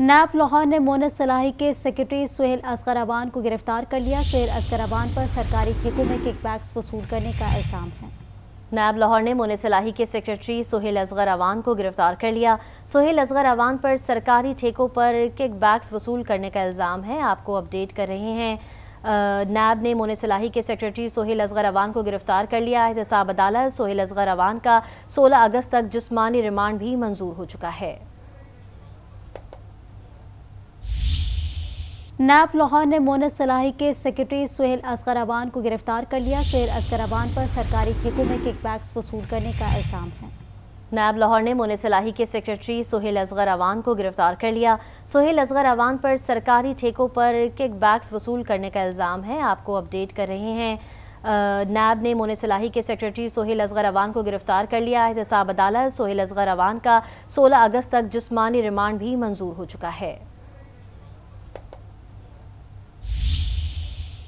नैब लाहौर ने मोन सलाही के सेक्रेटरी सुहेल असगर अवान को गिरफ्तार कर लिया सुहेल असगर अवान पर सरकारी ठेकों में किकबैक्स वसूल करने का इल्ज़ाम है नायब लाहौर ने मोन सलाही के सेक्रेटरी सुहेल असगर अवान को गिरफ्तार कर लिया सुहेल असगर अवान पर सरकारी ठेकों पर किकबैक्स वसूल करने का इल्ज़ाम है आपको अपडेट कर रहे हैं नैब ने मोन सलाही के सेक्रेटरी सोहेल असगर अवान को गिरफ्तार कर लिया एहतसाब अदालत सोहेल असगर अवान का सोलह अगस्त तक जिसमानी रिमांड भी मंजूर हो चुका है नैब लाहौर ने मोन सलाही के सेक्रेटरी सुहेल असगर अवान को गिरफ्तार कर लिया सुहेल असगर अवान पर सरकारी ठेकों में किकबैक्स वसूल करने का इल्ज़ाम है नायब लाहौर ने मोन सलाही के सेक्रेटरी सुहेल असगर अवान को गिरफ्तार कर लिया सुहेल असगर अवान पर सरकारी ठेकों पर किकबैक्स वसूल करने का इल्ज़ाम है आपको अपडेट कर रहे हैं नायब ने मोन सलाही के सेक्रेटरी सोहेल असगर अवान को गिरफ्तार कर लिया एहतसाब अदालत सोहेल असगर अवान का सोलह अगस्त तक जिसमानी रिमांड भी मंजूर हो चुका है